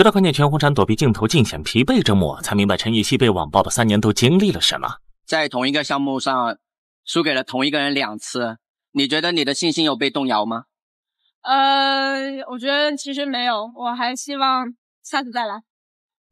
直到看见全红婵躲避镜头、尽显疲惫之末，才明白陈芋汐被网暴的三年都经历了什么。在同一个项目上输给了同一个人两次，你觉得你的信心有被动摇吗？呃，我觉得其实没有，我还希望下次再来。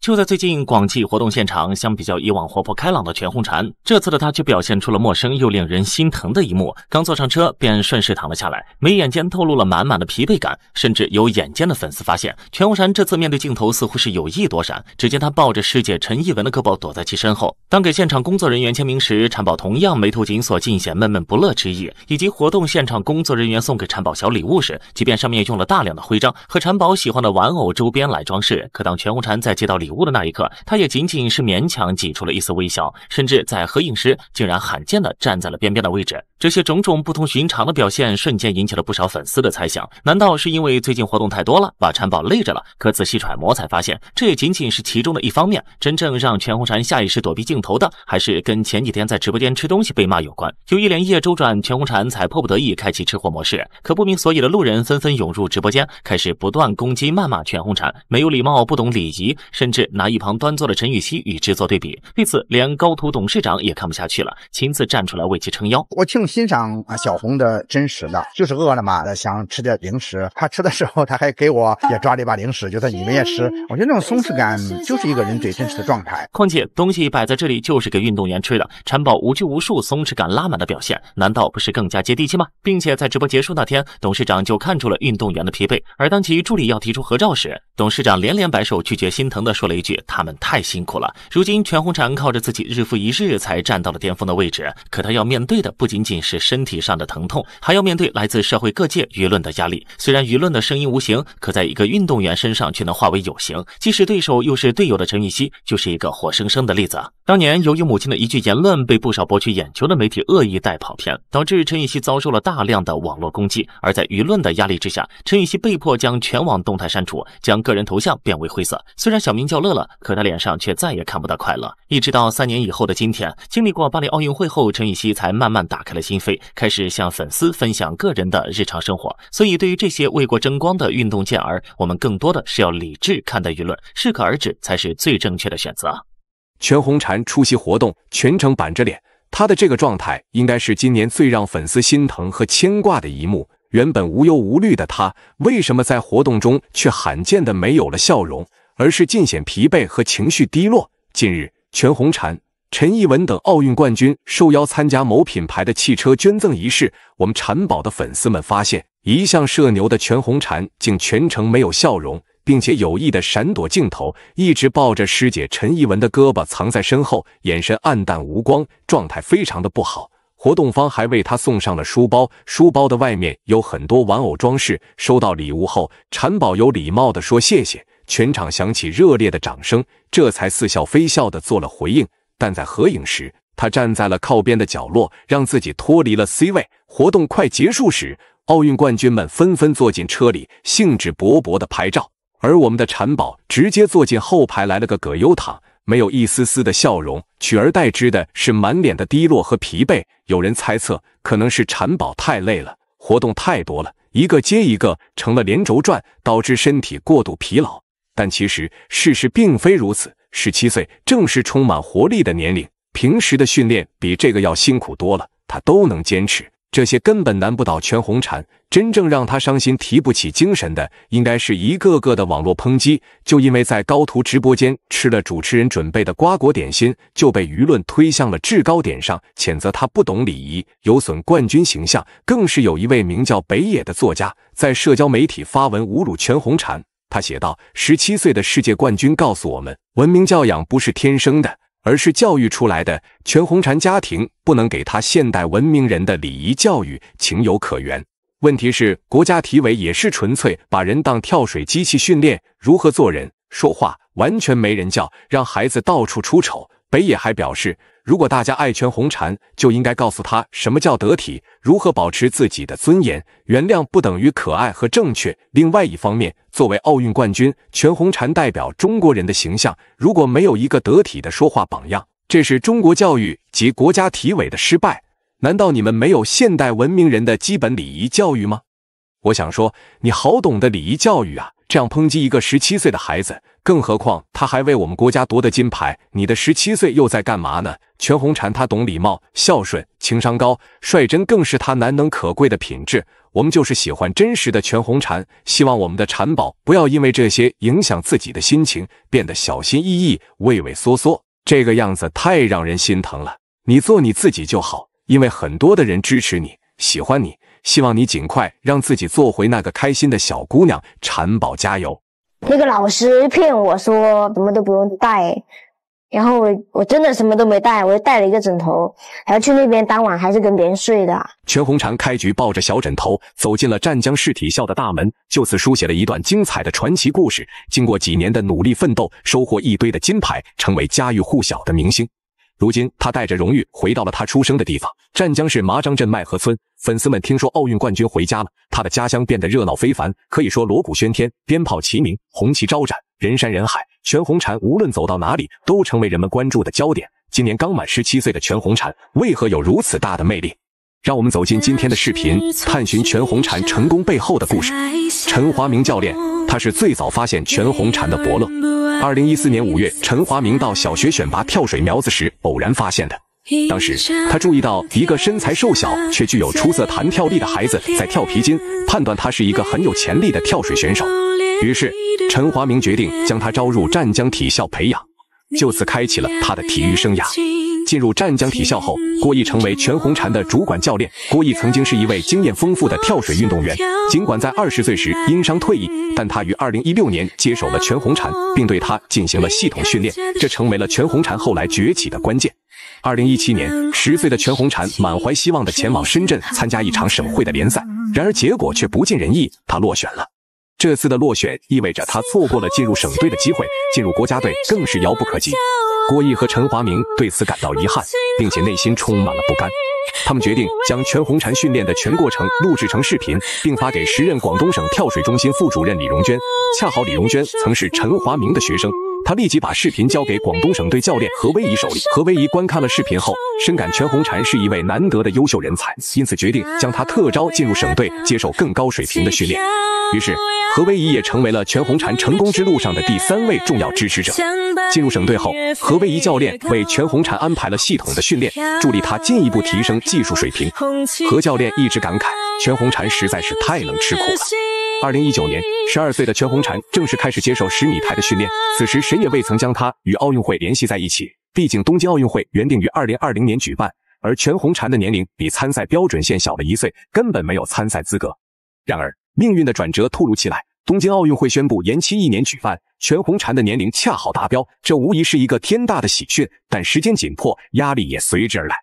就在最近，广汽活动现场，相比较以往活泼开朗的全红婵，这次的她却表现出了陌生又令人心疼的一幕。刚坐上车，便顺势躺了下来，眉眼间透露了满满的疲惫感。甚至有眼尖的粉丝发现，全红婵这次面对镜头似乎是有意躲闪。只见她抱着师姐陈艺文的胳膊，躲在其身后。当给现场工作人员签名时，婵宝同样眉头紧锁，尽显闷闷不乐之意。以及活动现场工作人员送给婵宝小礼物时，即便上面用了大量的徽章和婵宝喜欢的玩偶周边来装饰，可当全红婵在接到礼礼物的那一刻，他也仅仅是勉强挤出了一丝微笑，甚至在合影时，竟然罕见的站在了边边的位置。这些种种不同寻常的表现，瞬间引起了不少粉丝的猜想。难道是因为最近活动太多了，把馋宝累着了？可仔细揣摩才发现，这也仅仅是其中的一方面。真正让全红婵下意识躲避镜头的，还是跟前几天在直播间吃东西被骂有关。由于连夜周转，全红婵才迫不得已开启吃货模式。可不明所以的路人纷纷涌入直播间，开始不断攻击谩骂全红婵，没有礼貌，不懂礼仪，甚至拿一旁端坐的陈雨希与之做对比。对此，连高图董事长也看不下去了，亲自站出来为其撑腰。我听。欣赏啊，小红的真实的就是饿了嘛，想吃点零食。他吃的时候，他还给我也抓了一把零食，就算你们也吃。我觉得那种松弛感就是一个人最真实的状态。况且东西摆在这里就是给运动员吃的，产宝无拘无束、松弛感拉满的表现，难道不是更加接地气吗？并且在直播结束那天，董事长就看出了运动员的疲惫，而当其助理要提出合照时。董事长连连摆手拒绝，心疼地说了一句：“他们太辛苦了。”如今全红婵靠着自己日复一日才站到了巅峰的位置，可她要面对的不仅仅是身体上的疼痛，还要面对来自社会各界舆论的压力。虽然舆论的声音无形，可在一个运动员身上却能化为有形。既是对手又是队友的陈芋汐就是一个活生生的例子。当年由于母亲的一句言论，被不少博取眼球的媒体恶意带跑偏，导致陈芋汐遭受了大量的网络攻击。而在舆论的压力之下，陈芋汐被迫将全网动态删除，将。个人头像变为灰色，虽然小名叫乐乐，可他脸上却再也看不到快乐。一直到三年以后的今天，经历过巴黎奥运会后，陈雨希才慢慢打开了心扉，开始向粉丝分享个人的日常生活。所以，对于这些为国争光的运动健儿，我们更多的是要理智看待舆论，适可而止才是最正确的选择。全红婵出席活动，全程板着脸，她的这个状态应该是今年最让粉丝心疼和牵挂的一幕。原本无忧无虑的他，为什么在活动中却罕见的没有了笑容，而是尽显疲惫和情绪低落？近日，全红婵、陈一文等奥运冠军受邀参加某品牌的汽车捐赠仪式，我们婵宝的粉丝们发现，一向社牛的全红婵竟全程没有笑容，并且有意的闪躲镜头，一直抱着师姐陈一文的胳膊藏在身后，眼神暗淡无光，状态非常的不好。活动方还为他送上了书包，书包的外面有很多玩偶装饰。收到礼物后，婵宝有礼貌地说谢谢，全场响起热烈的掌声，这才似笑非笑地做了回应。但在合影时，他站在了靠边的角落，让自己脱离了 C 位。活动快结束时，奥运冠军们纷纷坐进车里，兴致勃勃地拍照，而我们的婵宝直接坐进后排，来了个葛优躺。没有一丝丝的笑容，取而代之的是满脸的低落和疲惫。有人猜测，可能是婵宝太累了，活动太多了，一个接一个成了连轴转，导致身体过度疲劳。但其实事实并非如此，十七岁正是充满活力的年龄，平时的训练比这个要辛苦多了，他都能坚持。这些根本难不倒全红婵，真正让他伤心、提不起精神的，应该是一个个的网络抨击。就因为在高徒直播间吃了主持人准备的瓜果点心，就被舆论推向了制高点上，谴责他不懂礼仪，有损冠军形象。更是有一位名叫北野的作家，在社交媒体发文侮辱全红婵。他写道：“十七岁的世界冠军告诉我们，文明教养不是天生的。”而是教育出来的全红婵家庭不能给他现代文明人的礼仪教育，情有可原。问题是国家体委也是纯粹把人当跳水机器训练，如何做人说话，完全没人教，让孩子到处出丑。北野还表示，如果大家爱全红婵，就应该告诉她什么叫得体，如何保持自己的尊严。原谅不等于可爱和正确。另外一方面，作为奥运冠军，全红婵代表中国人的形象。如果没有一个得体的说话榜样，这是中国教育及国家体委的失败。难道你们没有现代文明人的基本礼仪教育吗？我想说，你好懂的礼仪教育啊！这样抨击一个十七岁的孩子，更何况他还为我们国家夺得金牌。你的十七岁又在干嘛呢？全红婵她懂礼貌、孝顺、情商高、率真，更是她难能可贵的品质。我们就是喜欢真实的全红婵，希望我们的婵宝不要因为这些影响自己的心情，变得小心翼翼、畏畏缩缩，这个样子太让人心疼了。你做你自己就好，因为很多的人支持你，喜欢你。希望你尽快让自己做回那个开心的小姑娘，婵宝加油！那个老师骗我说什么都不用带，然后我我真的什么都没带，我就带了一个枕头，还要去那边当晚还是跟别人睡的。全红婵开局抱着小枕头走进了湛江市体校的大门，就此书写了一段精彩的传奇故事。经过几年的努力奋斗，收获一堆的金牌，成为家喻户晓的明星。如今，他带着荣誉回到了他出生的地方——湛江市麻章镇麦河村。粉丝们听说奥运冠军回家了，他的家乡变得热闹非凡，可以说锣鼓喧天，鞭炮齐鸣，红旗招展，人山人海。全红婵无论走到哪里，都成为人们关注的焦点。今年刚满十七岁的全红婵为何有如此大的魅力？让我们走进今天的视频，探寻全红婵成功背后的故事。陈华明教练，他是最早发现全红婵的伯乐。二零一四年五月，陈华明到小学选拔跳水苗子时偶然发现的。当时他注意到一个身材瘦小却具有出色弹跳力的孩子在跳皮筋，判断他是一个很有潜力的跳水选手。于是，陈华明决定将他招入湛江体校培养，就此开启了他的体育生涯。进入湛江体校后，郭毅成为全红婵的主管教练。郭毅曾经是一位经验丰富的跳水运动员，尽管在二十岁时因伤退役，但他于二零一六年接手了全红婵，并对她进行了系统训练，这成为了全红婵后来崛起的关键。二零一七年，十岁的全红婵满怀希望地前往深圳参加一场省会的联赛，然而结果却不尽人意，他落选了。这次的落选意味着他错过了进入省队的机会，进入国家队更是遥不可及。郭毅和陈华明对此感到遗憾，并且内心充满了不甘。他们决定将全红婵训练的全过程录制成视频，并发给时任广东省跳水中心副主任李荣娟。恰好李荣娟曾是陈华明的学生。他立即把视频交给广东省队教练何威仪手里。何威仪观看了视频后，深感全红婵是一位难得的优秀人才，因此决定将她特招进入省队，接受更高水平的训练。于是，何威仪也成为了全红婵成功之路上的第三位重要支持者。进入省队后，何威仪教练为全红婵安排了系统的训练，助力她进一步提升技术水平。何教练一直感慨，全红婵实在是太能吃苦了。二零一九年，十二岁的全红婵正式开始接受十米台的训练。此时，谁也未曾将她与奥运会联系在一起。毕竟，东京奥运会原定于二零二零年举办，而全红婵的年龄比参赛标准线小了一岁，根本没有参赛资格。然而，命运的转折突如其来。东京奥运会宣布延期一年举办，全红婵的年龄恰好达标，这无疑是一个天大的喜讯。但时间紧迫，压力也随之而来。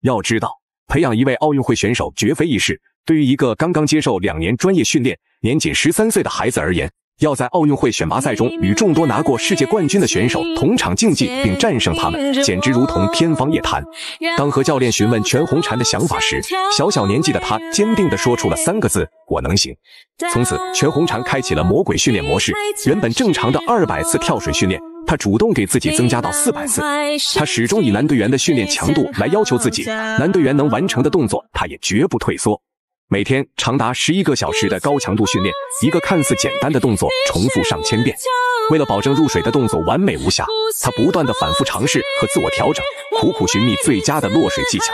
要知道，培养一位奥运会选手绝非易事。对于一个刚刚接受两年专业训练、年仅十三岁的孩子而言，要在奥运会选拔赛中与众多拿过世界冠军的选手同场竞技并战胜他们，简直如同天方夜谭。当和教练询问全红婵的想法时，小小年纪的他坚定地说出了三个字：“我能行。”从此，全红婵开启了魔鬼训练模式。原本正常的二百次跳水训练，他主动给自己增加到四百次。他始终以男队员的训练强度来要求自己，男队员能完成的动作，他也绝不退缩。每天长达十一个小时的高强度训练，一个看似简单的动作重复上千遍。为了保证入水的动作完美无瑕，他不断的反复尝试和自我调整，苦苦寻觅最佳的落水技巧。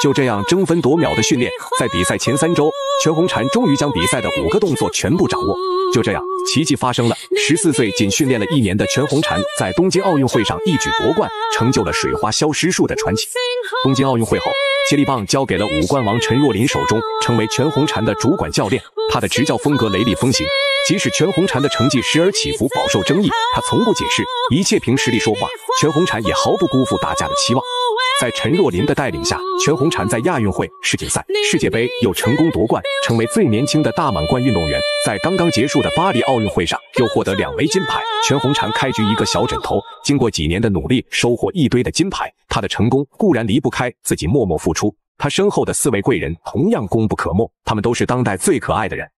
就这样争分夺秒的训练，在比赛前三周，全红婵终于将比赛的五个动作全部掌握。就这样，奇迹发生了。十四岁仅训练了一年的全红婵，在东京奥运会上一举夺冠，成就了水花消失术的传奇。东京奥运会后。接力棒交给了武冠王陈若琳手中，成为全红婵的主管教练。他的执教风格雷厉风行，即使全红婵的成绩时而起伏、饱受争议，他从不解释，一切凭实力说话。全红婵也毫不辜负大家的期望。在陈若琳的带领下，全红婵在亚运会、世锦赛、世界杯又成功夺冠，成为最年轻的大满贯运动员。在刚刚结束的巴黎奥运会上，又获得两枚金牌。全红婵开局一个小枕头，经过几年的努力，收获一堆的金牌。她的成功固然离不开自己默默付出，她身后的四位贵人同样功不可没，他们都是当代最可爱的人。